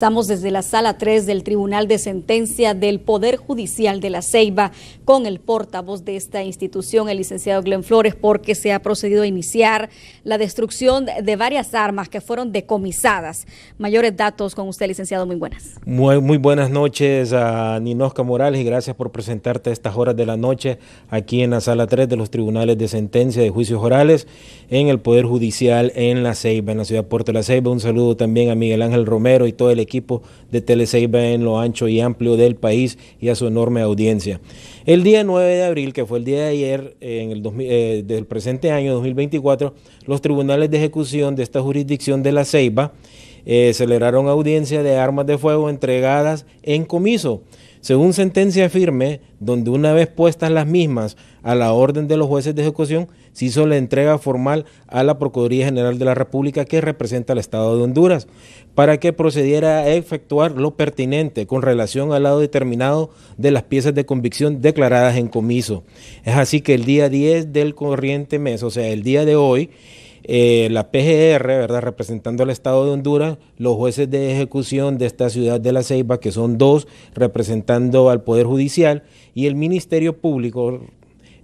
Estamos desde la sala 3 del Tribunal de Sentencia del Poder Judicial de la Ceiba con el portavoz de esta institución, el licenciado Glenn Flores, porque se ha procedido a iniciar la destrucción de varias armas que fueron decomisadas. Mayores datos con usted, licenciado, muy buenas. Muy, muy buenas noches a Ninosca Morales y gracias por presentarte a estas horas de la noche aquí en la sala 3 de los Tribunales de Sentencia de Juicios Orales en el Poder Judicial en la Ceiba, en la ciudad de Puerto de la Ceiba. Un saludo también a Miguel Ángel Romero y todo el equipo de Teleceiba en lo ancho y amplio del país y a su enorme audiencia. El día 9 de abril, que fue el día de ayer en el eh, del presente año 2024, los tribunales de ejecución de esta jurisdicción de la Ceiba eh, celebraron audiencia de armas de fuego entregadas en comiso según sentencia firme, donde una vez puestas las mismas a la orden de los jueces de ejecución, se hizo la entrega formal a la Procuraduría General de la República que representa al Estado de Honduras, para que procediera a efectuar lo pertinente con relación al lado determinado de las piezas de convicción declaradas en comiso. Es así que el día 10 del corriente mes, o sea, el día de hoy, eh, la PGR, ¿verdad? representando al Estado de Honduras, los jueces de ejecución de esta ciudad de La Ceiba, que son dos, representando al Poder Judicial, y el Ministerio Público,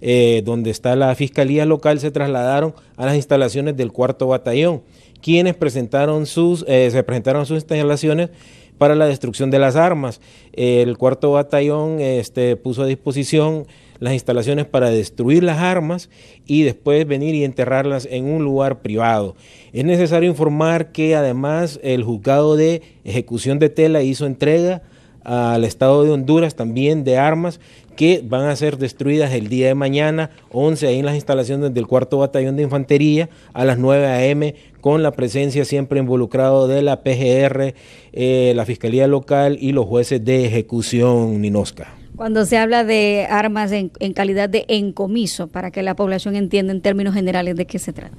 eh, donde está la Fiscalía Local, se trasladaron a las instalaciones del cuarto batallón, quienes presentaron sus, eh, se presentaron sus instalaciones para la destrucción de las armas. El cuarto batallón este, puso a disposición las instalaciones para destruir las armas y después venir y enterrarlas en un lugar privado. Es necesario informar que además el juzgado de ejecución de tela hizo entrega al Estado de Honduras también de armas que van a ser destruidas el día de mañana, 11, ahí en las instalaciones del cuarto batallón de infantería, a las 9 a.m., con la presencia siempre involucrado de la PGR, eh, la Fiscalía Local y los jueces de ejecución Ninosca. Cuando se habla de armas en, en, calidad de encomiso, para que la población entienda en términos generales de qué se trata.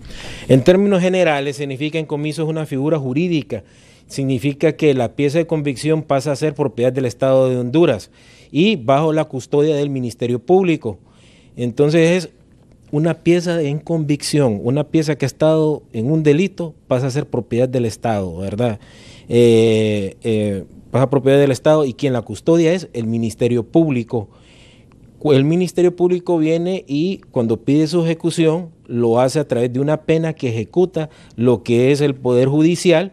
En términos generales significa encomiso es una figura jurídica significa que la pieza de convicción pasa a ser propiedad del Estado de Honduras y bajo la custodia del Ministerio Público. Entonces es una pieza en convicción, una pieza que ha estado en un delito pasa a ser propiedad del Estado, ¿verdad? Eh, eh, pasa a propiedad del Estado y quien la custodia es el Ministerio Público. El Ministerio Público viene y cuando pide su ejecución lo hace a través de una pena que ejecuta lo que es el Poder Judicial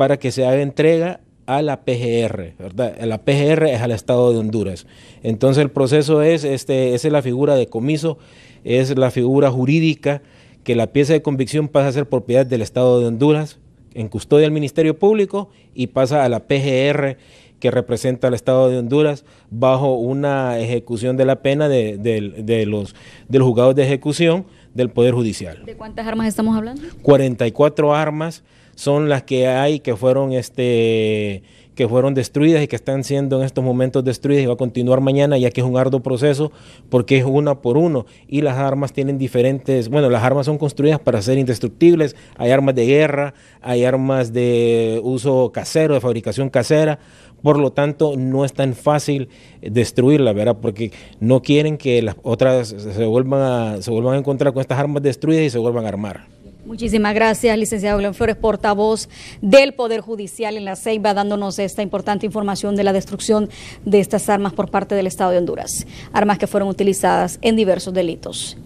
para que se haga entrega a la PGR, ¿verdad? La PGR es al Estado de Honduras. Entonces el proceso es, este, esa es la figura de comiso, es la figura jurídica que la pieza de convicción pasa a ser propiedad del Estado de Honduras, en custodia del Ministerio Público y pasa a la PGR que representa al Estado de Honduras bajo una ejecución de la pena de, de, los, de juzgados de ejecución del Poder Judicial. ¿De cuántas armas estamos hablando? 44 armas son las que hay que fueron este que fueron destruidas y que están siendo en estos momentos destruidas y va a continuar mañana, ya que es un arduo proceso, porque es una por uno. Y las armas tienen diferentes, bueno, las armas son construidas para ser indestructibles, hay armas de guerra, hay armas de uso casero, de fabricación casera, por lo tanto no es tan fácil destruirlas, ¿verdad? Porque no quieren que las otras se vuelvan se vuelvan a encontrar con estas armas destruidas y se vuelvan a armar. Muchísimas gracias, licenciado León Flores, portavoz del Poder Judicial en la Ceiba, dándonos esta importante información de la destrucción de estas armas por parte del Estado de Honduras, armas que fueron utilizadas en diversos delitos.